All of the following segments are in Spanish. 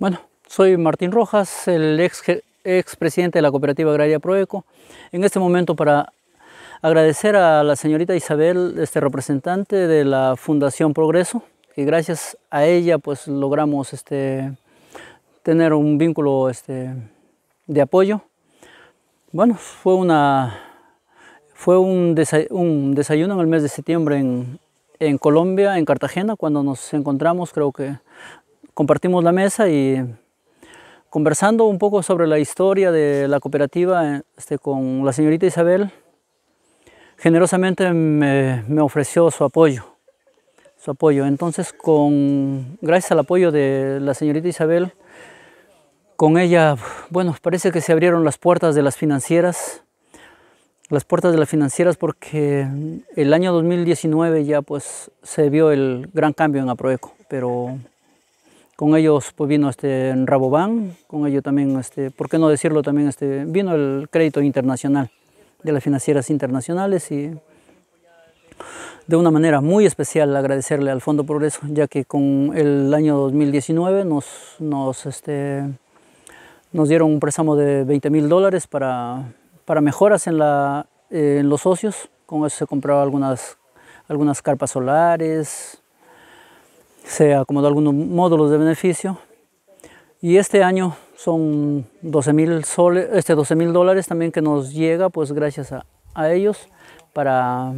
Bueno, soy Martín Rojas, el ex, ex presidente de la cooperativa agraria Proeco. En este momento para agradecer a la señorita Isabel, este representante de la Fundación Progreso, que gracias a ella pues logramos este, tener un vínculo este, de apoyo. Bueno, fue, una, fue un, un desayuno en el mes de septiembre en, en Colombia, en Cartagena, cuando nos encontramos, creo que compartimos la mesa y conversando un poco sobre la historia de la cooperativa este, con la señorita Isabel, generosamente me, ofreció su apoyo, su apoyo. Entonces, con, gracias al apoyo de la señorita Isabel, con ella, bueno, parece que se abrieron las puertas de las financieras, las puertas de las financieras porque el año 2019 ya pues se vio el gran cambio en Aproeco, pero con ellos pues, vino este Rabobank, con ellos también, este, por qué no decirlo también, este, vino el crédito internacional de las financieras internacionales y de una manera muy especial agradecerle al Fondo Progreso, ya que con el año 2019 nos, nos, este, nos dieron un préstamo de 20 mil dólares para, para mejoras en, la, en los socios. Con eso se compraron algunas, algunas carpas solares, se acomodó algunos módulos de beneficio y este año son 12 mil este dólares también que nos llega pues gracias a, ellos para,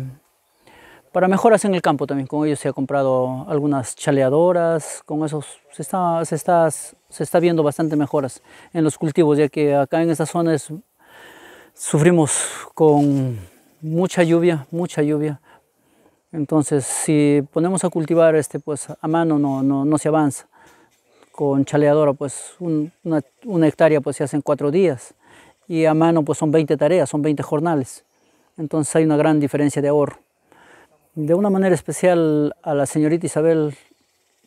para mejoras en el campo también. Con ellos se ha comprado algunas chaleadoras, con esos se está, se está viendo bastante mejoras en los cultivos ya que acá en estas zonas sufrimos con mucha lluvia, mucha lluvia entonces, si ponemos a cultivar este, pues, a mano no, no, no se avanza. Con chaleadora, pues una, hectárea pues, se hace en cuatro días. Y a mano pues, son 20 tareas, son 20 jornales. Entonces hay una gran diferencia de ahorro. De una manera especial a la señorita Isabel,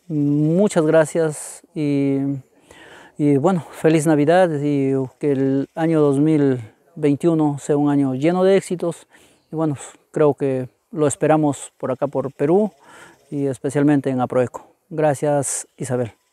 muchas gracias y, y bueno, feliz Navidad y que el año 2021 sea un año lleno de éxitos. Y bueno, creo que lo esperamos por acá por Perú y especialmente en Aproeco. Gracias Isabel.